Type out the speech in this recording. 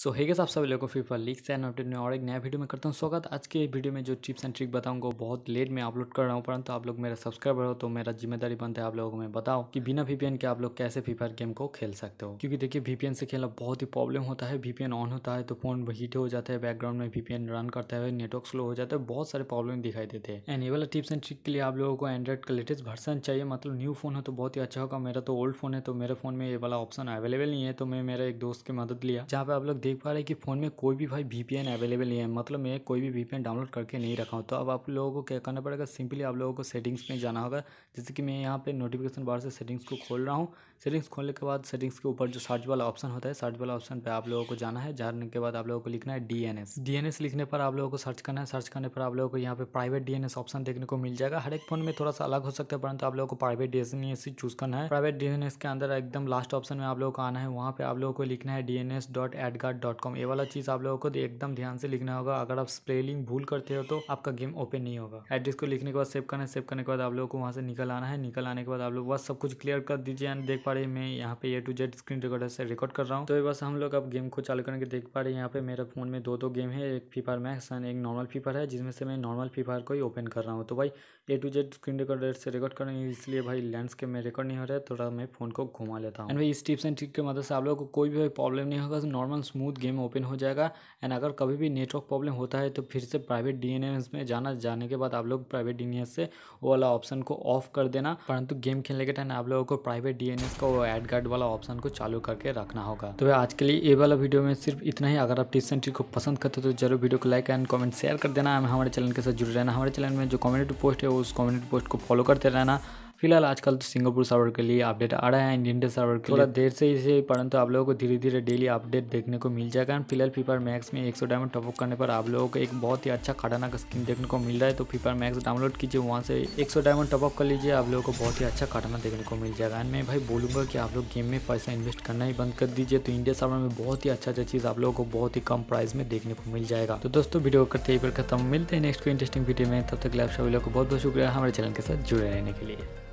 सो है आप सभी लोगों को फीफा लीग से अपडेट में और एक नया वीडियो में करता हूँ स्वागत आज के वीडियो में जो टिप्स एंड ट्रिक बताऊंगा बहुत लेट में अपलोड कर रहा हूँ परंतु आप लोग मेरा सब्सक्राइबर हो तो मेरा जिम्मेदारी बनता है आप लोगों को मैं बताओ कि बिना वीपीएन के आप लोग कैसे फीफा गेम को खेल सकते हो क्योंकि देखिए वीपीएन से खेलना बहुत ही प्रॉब्लम होता है वीपीएन ऑन होता है तो फोन हीट हो जाता है बैकग्राउंड में वीपीएन रन करता है नेटवर्क स्लो हो जाता है बहुत सारे प्रॉब्लम दिखाई देते हैं एंड ये वाला टिप्स एंड ट्रिक के लिए आप लोगों को एंड्रॉइड का लेटेस्ट वर्सन चाहिए मतलब न्यू फोन हो तो बहुत ही अच्छा होगा मेरा तो ओल्ड फोन है तो मेरे फोन में ये वाला ऑप्शन अवेलेबल नहीं है तो मैं मेरे एक दोस्त की मदद लिया जहाँ पे आप लोग देख पा रहे हैं कि फ़ोन में कोई भी भाई वी अवेलेबल नहीं है मतलब मैं कोई भी वी डाउनलोड करके नहीं रखा हूँ तो अब आप लोगों को क्या करना पड़ेगा सिंपली आप लोगों को सेटिंग्स में जाना होगा जैसे कि मैं यहाँ पे नोटिफिकेशन बार से सेटिंग्स को खोल रहा हूँ सेटिंग्स खोलने के बाद सेटिंग्स के ऊपर जो सर्च वाला ऑप्शन होता है सर्च वाला ऑप्शन पर आप लोगों को जाना है जाने के बाद आप लोगों को लिखना है डी एन लिखने पर आप लोगों को सर्च करना है सर्च करने पर आप लोगों को यहाँ पर प्राइवेट डी ऑप्शन देखने को मिल जाएगा हर एक फोन में थोड़ा सा अलग हो सकता है परंतु आप लोगों को प्राइवेट डी ही चूज़ करना है प्राइवेट डी के अंदर एकदम लास्ट ऑप्शन में आप लोगों को आना है वहाँ पर आप लोगों को लिखना है D N S dot at card dot com ये वाला चीज़ आप लोगों को एकदम ध्यान से लिखना होगा अगर आप स्पेलिंग भूल करते हो तो आपका गेम ओपन नहीं होगा एड्रेस को लिखने के बाद सेव करना है सेव करने के बाद आप लोगों को वहाँ से निकल आना है निकल आने के बाद आप लोग बस सब कुछ क्लियर कर दीजिए एंड देख पा रहे मैं यहाँ पे A to Z screen recorder से रिकॉर्ड कर रहा हूँ तो बस हम लोग अब गेम को चालू करके देख पा रहे हैं यहाँ पे मेरे फोन में दो दो गेम है एक फीफार मैक्स एंड एक नॉर्मल फीफार है जिसमें से मैं नॉर्मल फीफार को ही ओपन कर रहा हूँ तो भाई A to Z screen recorder से रिकॉर्ड कर रहे इसलिए भाई लैंडस्केप में रिकॉर्ड नहीं हो रहा है थोड़ा मैं फोन को घुमा लेता हूँ एंड भाई इस टिप्स एंड ट्रिक के मदद से आप लोग को कोई भी प्रॉब्लम नहीं होगा नॉर्मल स्मूथ गेम ओपन हो जाएगा एंड अगर कभी भी नेटवर्क प्रॉब्लम होता है तो फिर से प्राइवेट डी में जाना जाने के बाद आप लोग प्राइवेट डी से वो वाला ऑप्शन को ऑफ कर देना परंतु गेम खेलने के टाइम आप लोगों को प्राइवेट डी का वो एड गार्ड वाला ऑप्शन को चालू करके रखना होगा तो आज के लिए ये वाला वीडियो में सिर्फ इतना ही अगर आप टिप्स एंड ट्रिक को पसंद करते हो तो जरूर वीडियो को लाइक एंड कॉमेंट शेयर कर देना हमारे चैनल के साथ जुड़े रहना हमारे चैनल में जो कम्युनिटी पोस्ट है उस कम्युनिटी पोस्ट को फॉलो करते रहना फिलहाल आजकल तो सिंगापुर सर्वर के लिए अपडेट आ रहा है एंड इंडिया सर्वर के थोड़ा देर से इसे परंतु तो आप लोगों को धीरे धीरे डेली अपडेट देखने को मिल जाएगा एंड फिलहाल फीफर मैक्स में 100 डायमंड टॉपअप करने पर आप लोगों को एक बहुत ही अच्छा खटाना का स्किन देखने को मिल रहा है तो फीपर मैक्स डाउनलोड कीजिए वहाँ से सौ डायमंड टॉपअप कर लीजिए आप लोगों को बहुत ही अच्छा खटाना देखने को मिल जाएगा एंड मैं भाई बोलूँगा कि आप लोग गेम में पैसा इन्वेस्ट करना ही बंद कर दीजिए तो इंडिया सर्वर में बहुत ही अच्छा अच्छा चीज़ आप लोगों को बहुत ही कम प्राइस में देखने को मिल जाएगा तो दोस्तों वीडियो करते ही पर खत्म मिलते हैं नेक्स्ट इंटरेस्टिंग वीडियो में तब तक आप सभी लोग को बहुत बहुत शुक्रिया हमारे चैनल के साथ जुड़े रहने के लिए